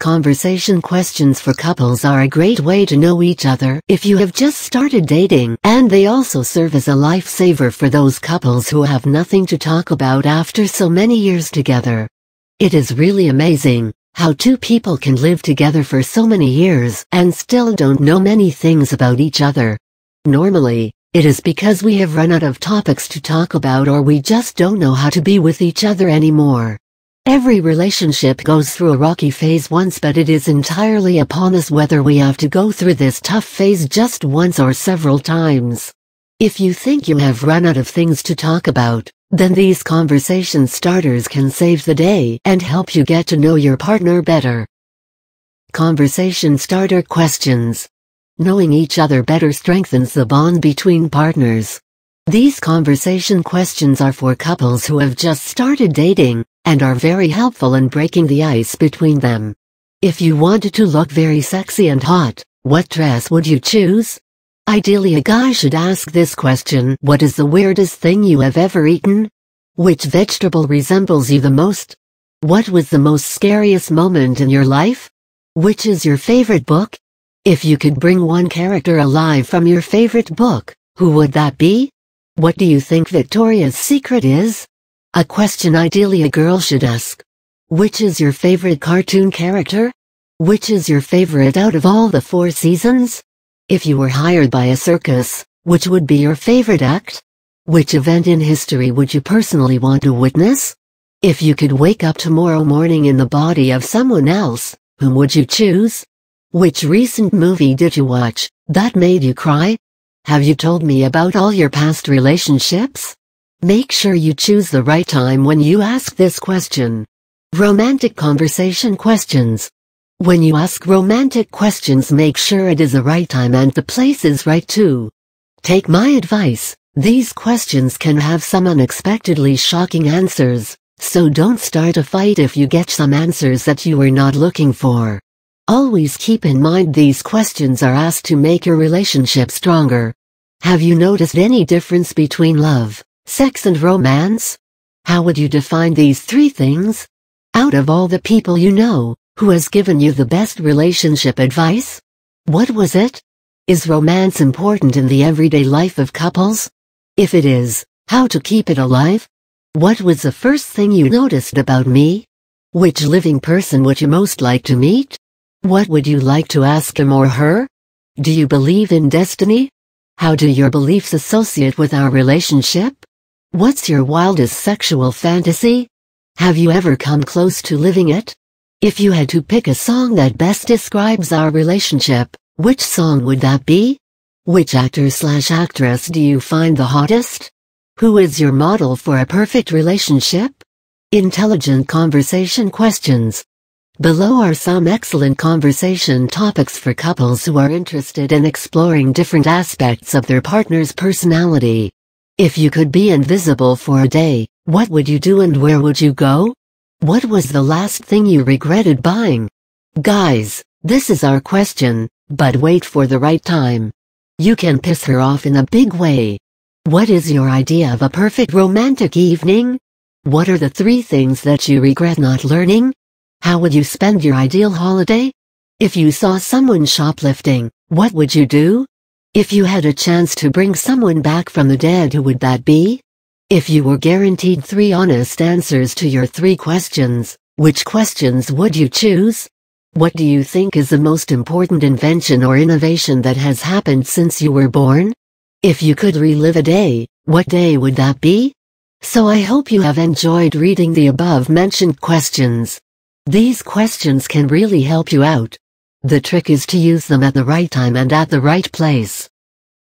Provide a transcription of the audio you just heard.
Conversation questions for couples are a great way to know each other if you have just started dating, and they also serve as a lifesaver for those couples who have nothing to talk about after so many years together. It is really amazing how two people can live together for so many years and still don't know many things about each other. Normally, it is because we have run out of topics to talk about or we just don't know how to be with each other anymore. Every relationship goes through a rocky phase once but it is entirely upon us whether we have to go through this tough phase just once or several times. If you think you have run out of things to talk about, then these conversation starters can save the day and help you get to know your partner better. Conversation starter questions. Knowing each other better strengthens the bond between partners. These conversation questions are for couples who have just started dating and are very helpful in breaking the ice between them. If you wanted to look very sexy and hot, what dress would you choose? Ideally a guy should ask this question, what is the weirdest thing you have ever eaten? Which vegetable resembles you the most? What was the most scariest moment in your life? Which is your favorite book? If you could bring one character alive from your favorite book, who would that be? What do you think Victoria's Secret is? A question ideally a girl should ask. Which is your favorite cartoon character? Which is your favorite out of all the four seasons? If you were hired by a circus, which would be your favorite act? Which event in history would you personally want to witness? If you could wake up tomorrow morning in the body of someone else, whom would you choose? Which recent movie did you watch that made you cry? Have you told me about all your past relationships? Make sure you choose the right time when you ask this question. Romantic conversation questions. When you ask romantic questions make sure it is the right time and the place is right too. Take my advice, these questions can have some unexpectedly shocking answers, so don't start a fight if you get some answers that you were not looking for. Always keep in mind these questions are asked to make your relationship stronger. Have you noticed any difference between love, sex and romance? How would you define these three things? Out of all the people you know, who has given you the best relationship advice? What was it? Is romance important in the everyday life of couples? If it is, how to keep it alive? What was the first thing you noticed about me? Which living person would you most like to meet? What would you like to ask him or her? Do you believe in destiny? How do your beliefs associate with our relationship? What's your wildest sexual fantasy? Have you ever come close to living it? If you had to pick a song that best describes our relationship, which song would that be? Which actor slash actress do you find the hottest? Who is your model for a perfect relationship? Intelligent conversation questions. Below are some excellent conversation topics for couples who are interested in exploring different aspects of their partner's personality. If you could be invisible for a day, what would you do and where would you go? What was the last thing you regretted buying? Guys, this is our question, but wait for the right time. You can piss her off in a big way. What is your idea of a perfect romantic evening? What are the three things that you regret not learning? How would you spend your ideal holiday? If you saw someone shoplifting, what would you do? If you had a chance to bring someone back from the dead who would that be? If you were guaranteed three honest answers to your three questions, which questions would you choose? What do you think is the most important invention or innovation that has happened since you were born? If you could relive a day, what day would that be? So I hope you have enjoyed reading the above mentioned questions. These questions can really help you out. The trick is to use them at the right time and at the right place.